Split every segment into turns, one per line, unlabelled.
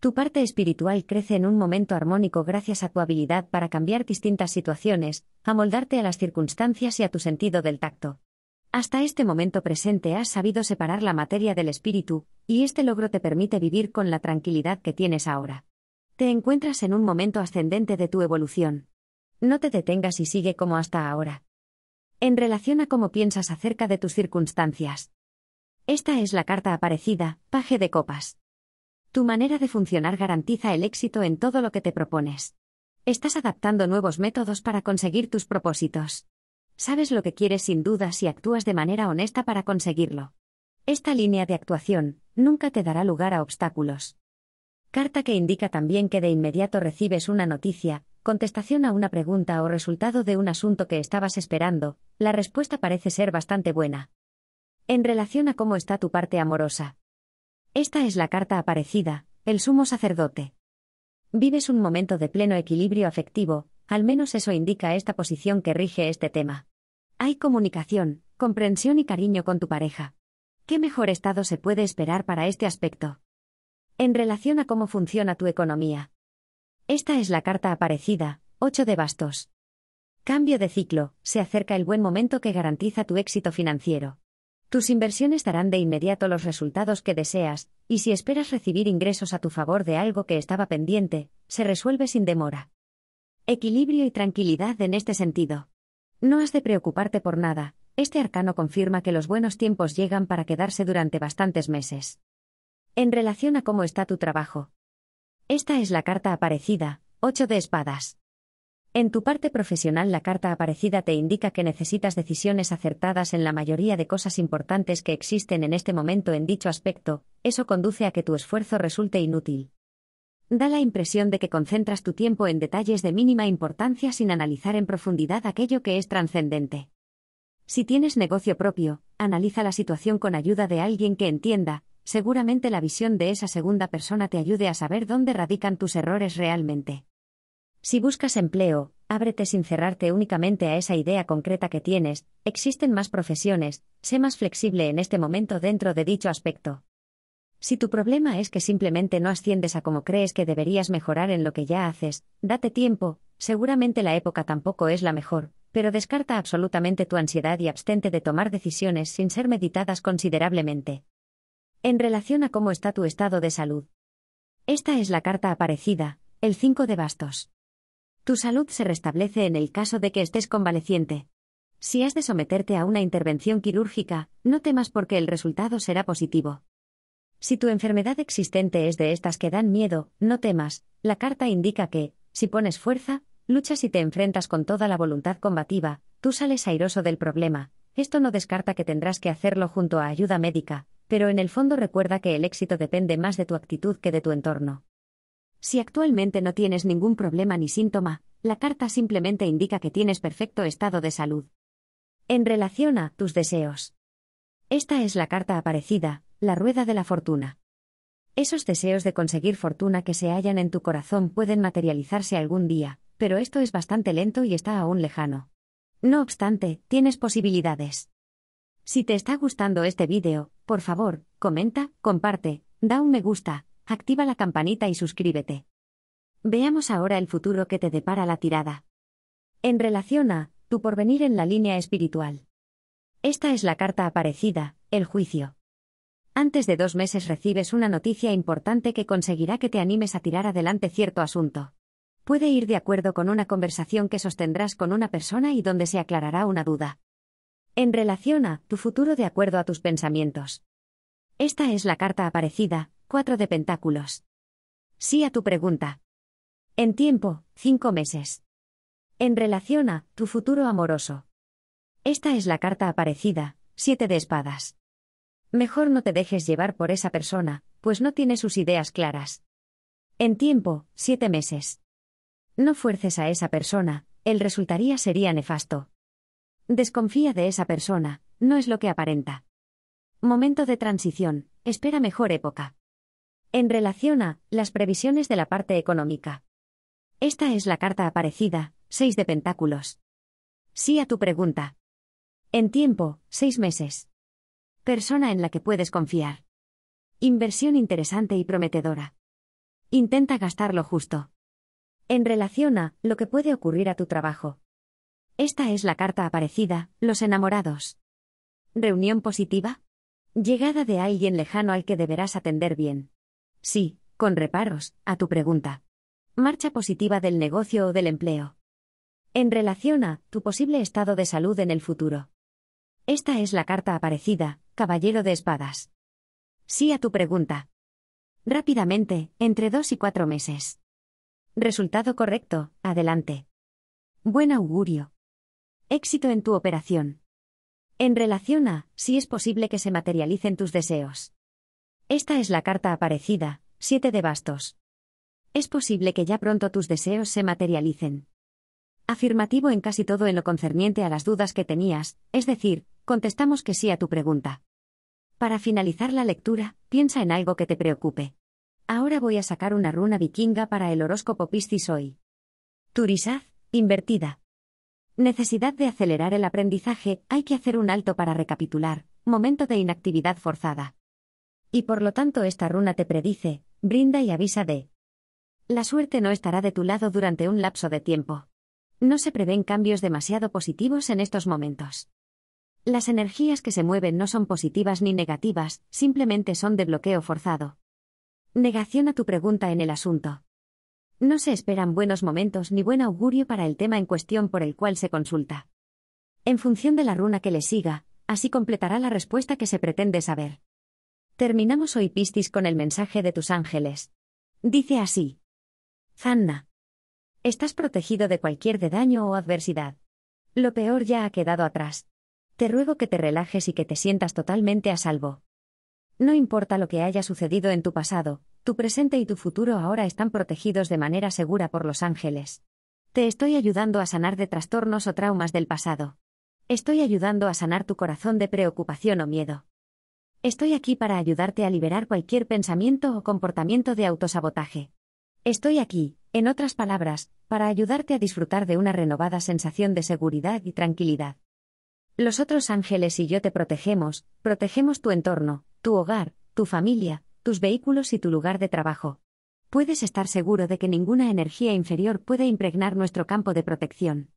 Tu parte espiritual crece en un momento armónico gracias a tu habilidad para cambiar distintas situaciones, amoldarte a las circunstancias y a tu sentido del tacto. Hasta este momento presente has sabido separar la materia del espíritu, y este logro te permite vivir con la tranquilidad que tienes ahora. Te encuentras en un momento ascendente de tu evolución. No te detengas y sigue como hasta ahora. En relación a cómo piensas acerca de tus circunstancias. Esta es la carta aparecida, paje de copas. Tu manera de funcionar garantiza el éxito en todo lo que te propones. Estás adaptando nuevos métodos para conseguir tus propósitos. Sabes lo que quieres sin duda si actúas de manera honesta para conseguirlo. Esta línea de actuación nunca te dará lugar a obstáculos. Carta que indica también que de inmediato recibes una noticia, contestación a una pregunta o resultado de un asunto que estabas esperando, la respuesta parece ser bastante buena. En relación a cómo está tu parte amorosa, esta es la carta aparecida, el sumo sacerdote. Vives un momento de pleno equilibrio afectivo, al menos eso indica esta posición que rige este tema. Hay comunicación, comprensión y cariño con tu pareja. ¿Qué mejor estado se puede esperar para este aspecto? En relación a cómo funciona tu economía. Esta es la carta aparecida, 8 de bastos. Cambio de ciclo, se acerca el buen momento que garantiza tu éxito financiero. Tus inversiones darán de inmediato los resultados que deseas, y si esperas recibir ingresos a tu favor de algo que estaba pendiente, se resuelve sin demora. Equilibrio y tranquilidad en este sentido. No has de preocuparte por nada, este arcano confirma que los buenos tiempos llegan para quedarse durante bastantes meses. En relación a cómo está tu trabajo. Esta es la carta aparecida, 8 de espadas. En tu parte profesional la carta aparecida te indica que necesitas decisiones acertadas en la mayoría de cosas importantes que existen en este momento en dicho aspecto, eso conduce a que tu esfuerzo resulte inútil. Da la impresión de que concentras tu tiempo en detalles de mínima importancia sin analizar en profundidad aquello que es trascendente. Si tienes negocio propio, analiza la situación con ayuda de alguien que entienda, seguramente la visión de esa segunda persona te ayude a saber dónde radican tus errores realmente. Si buscas empleo, ábrete sin cerrarte únicamente a esa idea concreta que tienes, existen más profesiones, sé más flexible en este momento dentro de dicho aspecto. Si tu problema es que simplemente no asciendes a como crees que deberías mejorar en lo que ya haces, date tiempo, seguramente la época tampoco es la mejor, pero descarta absolutamente tu ansiedad y abstente de tomar decisiones sin ser meditadas considerablemente. En relación a cómo está tu estado de salud. Esta es la carta aparecida, el 5 de bastos. Tu salud se restablece en el caso de que estés convaleciente. Si has de someterte a una intervención quirúrgica, no temas porque el resultado será positivo. Si tu enfermedad existente es de estas que dan miedo, no temas, la carta indica que, si pones fuerza, luchas y te enfrentas con toda la voluntad combativa, tú sales airoso del problema. Esto no descarta que tendrás que hacerlo junto a ayuda médica, pero en el fondo recuerda que el éxito depende más de tu actitud que de tu entorno. Si actualmente no tienes ningún problema ni síntoma, la carta simplemente indica que tienes perfecto estado de salud. En relación a tus deseos. Esta es la carta aparecida, la rueda de la fortuna. Esos deseos de conseguir fortuna que se hallan en tu corazón pueden materializarse algún día, pero esto es bastante lento y está aún lejano. No obstante, tienes posibilidades. Si te está gustando este vídeo, por favor, comenta, comparte, da un me gusta, Activa la campanita y suscríbete. Veamos ahora el futuro que te depara la tirada. En relación a, tu porvenir en la línea espiritual. Esta es la carta aparecida, el juicio. Antes de dos meses recibes una noticia importante que conseguirá que te animes a tirar adelante cierto asunto. Puede ir de acuerdo con una conversación que sostendrás con una persona y donde se aclarará una duda. En relación a tu futuro de acuerdo a tus pensamientos. Esta es la carta aparecida, 4 de Pentáculos. Sí a tu pregunta. En tiempo, cinco meses. En relación a tu futuro amoroso. Esta es la carta aparecida, siete de espadas. Mejor no te dejes llevar por esa persona, pues no tiene sus ideas claras. En tiempo, siete meses. No fuerces a esa persona, el resultaría sería nefasto. Desconfía de esa persona, no es lo que aparenta. Momento de transición, espera mejor época. En relación a las previsiones de la parte económica. Esta es la carta aparecida, 6 de Pentáculos. Sí a tu pregunta. En tiempo, 6 meses. Persona en la que puedes confiar. Inversión interesante y prometedora. Intenta gastar lo justo. En relación a lo que puede ocurrir a tu trabajo. Esta es la carta aparecida, los enamorados. Reunión positiva. Llegada de alguien lejano al que deberás atender bien. Sí, con reparos, a tu pregunta. Marcha positiva del negocio o del empleo. En relación a tu posible estado de salud en el futuro. Esta es la carta aparecida, Caballero de Espadas. Sí a tu pregunta. Rápidamente, entre dos y cuatro meses. Resultado correcto, adelante. Buen augurio. Éxito en tu operación. En relación a si es posible que se materialicen tus deseos. Esta es la carta aparecida, siete de bastos. Es posible que ya pronto tus deseos se materialicen. Afirmativo en casi todo en lo concerniente a las dudas que tenías, es decir, contestamos que sí a tu pregunta. Para finalizar la lectura, piensa en algo que te preocupe. Ahora voy a sacar una runa vikinga para el horóscopo Piscis hoy. Turisaz, invertida. Necesidad de acelerar el aprendizaje, hay que hacer un alto para recapitular, momento de inactividad forzada. Y por lo tanto esta runa te predice, brinda y avisa de. La suerte no estará de tu lado durante un lapso de tiempo. No se prevén cambios demasiado positivos en estos momentos. Las energías que se mueven no son positivas ni negativas, simplemente son de bloqueo forzado. Negación a tu pregunta en el asunto. No se esperan buenos momentos ni buen augurio para el tema en cuestión por el cual se consulta. En función de la runa que le siga, así completará la respuesta que se pretende saber. Terminamos hoy Pistis con el mensaje de tus ángeles. Dice así. Zanna. Estás protegido de cualquier daño o adversidad. Lo peor ya ha quedado atrás. Te ruego que te relajes y que te sientas totalmente a salvo. No importa lo que haya sucedido en tu pasado, tu presente y tu futuro ahora están protegidos de manera segura por los ángeles. Te estoy ayudando a sanar de trastornos o traumas del pasado. Estoy ayudando a sanar tu corazón de preocupación o miedo. Estoy aquí para ayudarte a liberar cualquier pensamiento o comportamiento de autosabotaje. Estoy aquí, en otras palabras, para ayudarte a disfrutar de una renovada sensación de seguridad y tranquilidad. Los otros ángeles y yo te protegemos, protegemos tu entorno, tu hogar, tu familia, tus vehículos y tu lugar de trabajo. Puedes estar seguro de que ninguna energía inferior puede impregnar nuestro campo de protección.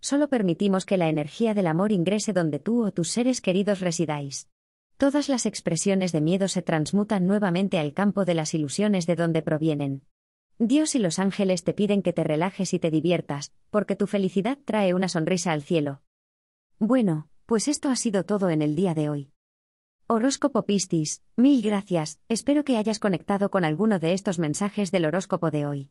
Solo permitimos que la energía del amor ingrese donde tú o tus seres queridos residáis. Todas las expresiones de miedo se transmutan nuevamente al campo de las ilusiones de donde provienen. Dios y los ángeles te piden que te relajes y te diviertas, porque tu felicidad trae una sonrisa al cielo. Bueno, pues esto ha sido todo en el día de hoy. Horóscopo Pistis, mil gracias, espero que hayas conectado con alguno de estos mensajes del horóscopo de hoy.